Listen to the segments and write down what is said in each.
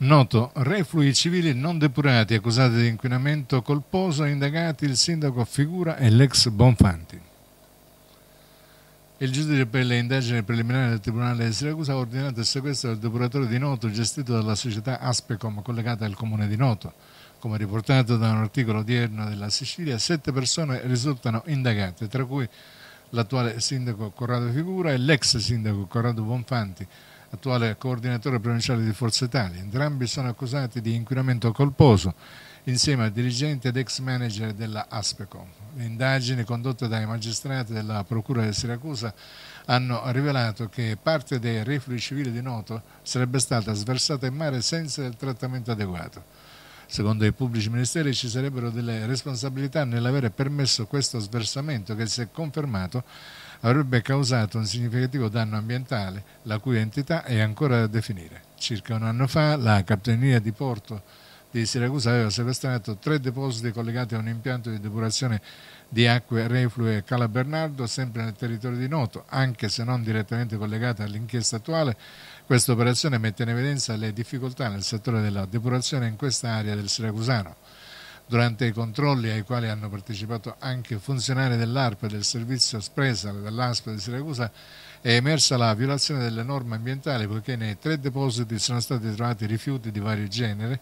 Noto, reflui civili non depurati accusati di inquinamento colposo, indagati il sindaco Figura e l'ex Bonfanti. Il giudice per le indagini preliminari del Tribunale di Siracusa ha ordinato il sequestro del depuratore di Noto gestito dalla società Aspecom collegata al comune di Noto. Come riportato da un articolo odierno della Sicilia, sette persone risultano indagate, tra cui l'attuale sindaco Corrado Figura e l'ex sindaco Corrado Bonfanti, attuale coordinatore provinciale di Forza Italia. Entrambi sono accusati di inquinamento colposo insieme al dirigente ed ex manager della Aspecom. Le indagini condotte dai magistrati della Procura di Siracusa hanno rivelato che parte dei reflui civili di Noto sarebbe stata sversata in mare senza il trattamento adeguato secondo i pubblici ministeri ci sarebbero delle responsabilità nell'avere permesso questo sversamento che se confermato avrebbe causato un significativo danno ambientale la cui entità è ancora da definire. Circa un anno fa la Capitaneria di Porto di Siracusa aveva sequestrato tre depositi collegati a un impianto di depurazione di acque reflue Cala Bernardo, sempre nel territorio di Noto, anche se non direttamente collegata all'inchiesta attuale. Questa operazione mette in evidenza le difficoltà nel settore della depurazione in questa area del Siracusano. Durante i controlli ai quali hanno partecipato anche funzionari dell'ARP e del servizio Spresa dell'ASP di Siracusa, è emersa la violazione delle norme ambientali poiché nei tre depositi sono stati trovati rifiuti di vario genere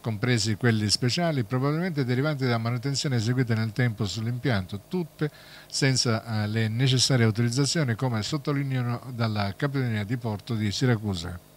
compresi quelli speciali, probabilmente derivanti da manutenzioni eseguite nel tempo sull'impianto, tutte senza eh, le necessarie autorizzazioni come sottolineano dalla Capitania di Porto di Siracusa.